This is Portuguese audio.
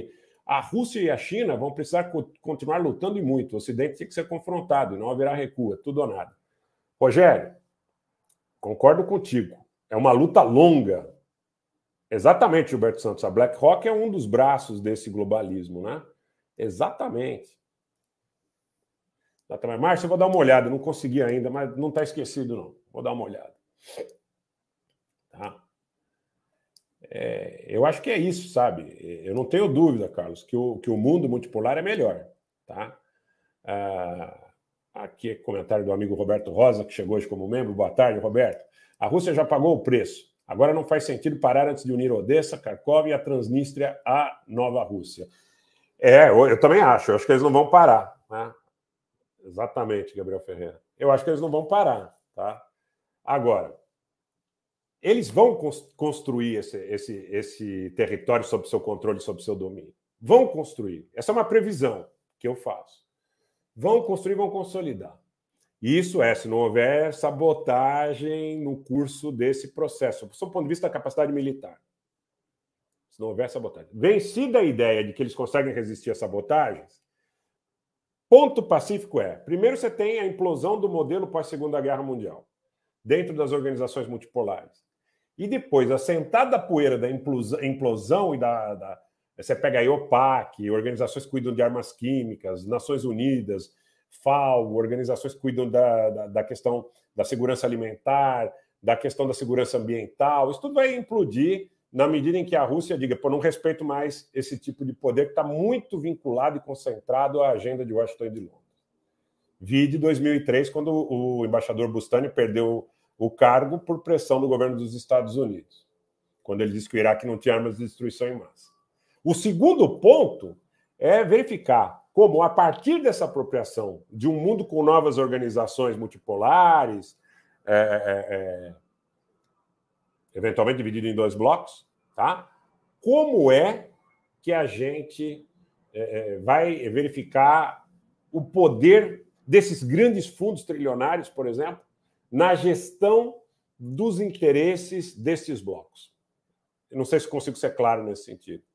porque a Rússia e a China vão precisar co continuar lutando e muito. O Ocidente tem que ser confrontado e não haverá recua, é tudo ou nada. Rogério, concordo contigo. É uma luta longa. Exatamente, Gilberto Santos. A BlackRock é um dos braços desse globalismo, né? Exatamente. Márcio, eu vou dar uma olhada. Não consegui ainda, mas não está esquecido, não. Vou dar uma olhada. Tá? É, eu acho que é isso, sabe? É, eu não tenho dúvida, Carlos, que o, que o mundo multipolar é melhor, tá? Ah, aqui é comentário do amigo Roberto Rosa, que chegou hoje como membro. Boa tarde, Roberto. A Rússia já pagou o preço. Agora não faz sentido parar antes de unir Odessa, Kharkov e a Transnistria à Nova Rússia. É, eu, eu também acho. Eu acho que eles não vão parar, né? Exatamente, Gabriel Ferreira. Eu acho que eles não vão parar, tá? Agora, eles vão construir esse, esse, esse território sob seu controle, sob seu domínio. Vão construir. Essa é uma previsão que eu faço. Vão construir, vão consolidar. Isso é se não houver sabotagem no curso desse processo, do ponto de vista da capacidade militar. Se não houver sabotagem. Vencida a ideia de que eles conseguem resistir a sabotagens, ponto pacífico é: primeiro você tem a implosão do modelo pós-segunda guerra mundial dentro das organizações multipolares. E depois, assentada a poeira da implosão e da, da você pega a OPAC, organizações que cuidam de armas químicas, Nações Unidas, FAO, organizações que cuidam da, da, da, questão da segurança alimentar, da questão da segurança ambiental. Isso tudo vai implodir na medida em que a Rússia diga, pô, não respeito mais esse tipo de poder que está muito vinculado e concentrado à agenda de Washington e de Londres. Vi de 2003, quando o embaixador Bustani perdeu o cargo por pressão do governo dos Estados Unidos, quando ele disse que o Iraque não tinha armas de destruição em massa. O segundo ponto é verificar como, a partir dessa apropriação de um mundo com novas organizações multipolares, é, é, é, é eventualmente dividido em dois blocos, tá? como é que a gente é, é, vai verificar o poder desses grandes fundos trilionários, por exemplo, na gestão dos interesses desses blocos. Eu não sei se consigo ser claro nesse sentido.